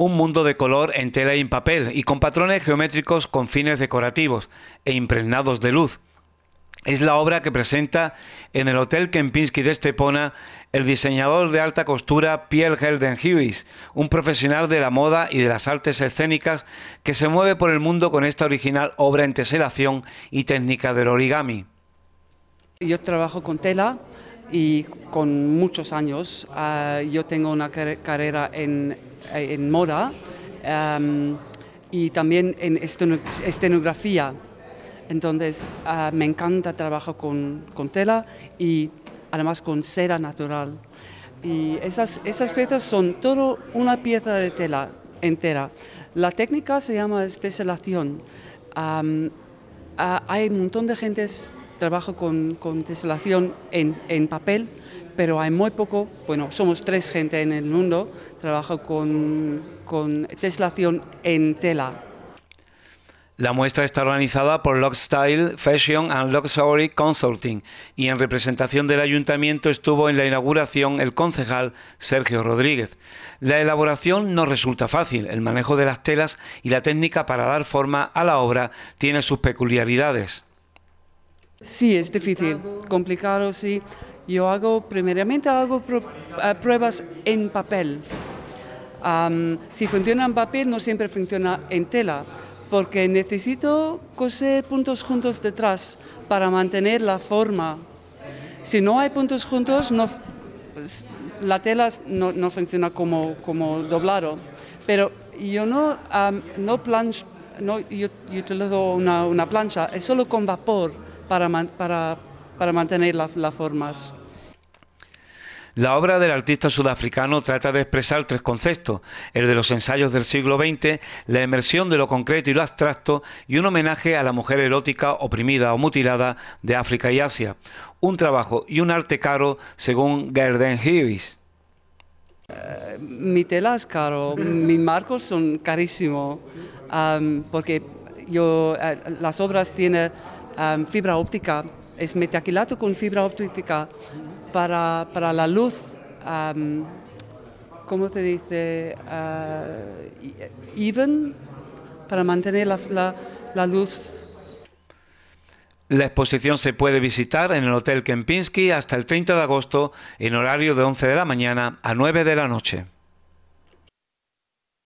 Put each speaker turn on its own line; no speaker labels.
un mundo de color en tela y en papel y con patrones geométricos con fines decorativos e impregnados de luz. Es la obra que presenta en el Hotel Kempinski de Estepona el diseñador de alta costura Pierre Helden Hewis, un profesional de la moda y de las artes escénicas que se mueve por el mundo con esta original obra en teselación y técnica del origami.
Yo trabajo con tela y con muchos años. Ah, yo tengo una carrera en eh, en moda em, y también en escenografía. Entonces ah, me encanta trabajar con, tela y además con cera natural. Y esas, piezas son todo una pieza de tela entera. La técnica se llama teselación. Ah, hay un montón de gente que trabaja con, con teselación en papel, pero hay muy poco, bueno, somos tres gente en el mundo, trabajo con, con teslación en tela.
La muestra está organizada por Lockstyle Fashion and Luxury Consulting y en representación del ayuntamiento estuvo en la inauguración el concejal Sergio Rodríguez. La elaboración no resulta fácil, el manejo de las telas y la técnica para dar forma a la obra tiene sus peculiaridades.
Sí, es difícil, complicado, sí. Yo hago, primeramente hago pruebas en papel. si funciona en papel, no siempre funciona en tela, porque necesito coser puntos juntos detrás para mantener la forma. Si no hay puntos juntos, no, pues, la tela no, funciona como, como doblado. Pero yo no, no plancho, no, yo, utilizo una, plancha, es solo con vapor para, para, mantener la, las formas.
La obra del artista sudafricano trata de expresar tres conceptos, el de los ensayos del siglo XX, la inmersión de lo concreto y lo abstracto y un homenaje a la mujer erótica oprimida o mutilada de África y Asia. Un trabajo y un arte caro según Gerden Hughes. Eh, mi
tela caro, mis marcos son carísimos, porque eh, las obras tienen um, fibra óptica, es metaquilato con fibra óptica para, la luz, um, ¿cómo se dice? Uh, even, para mantener la, la luz
la exposición se puede visitar en el Hotel Kempinski hasta el 30 de agosto en horario de 11 de la mañana a 9 de la noche.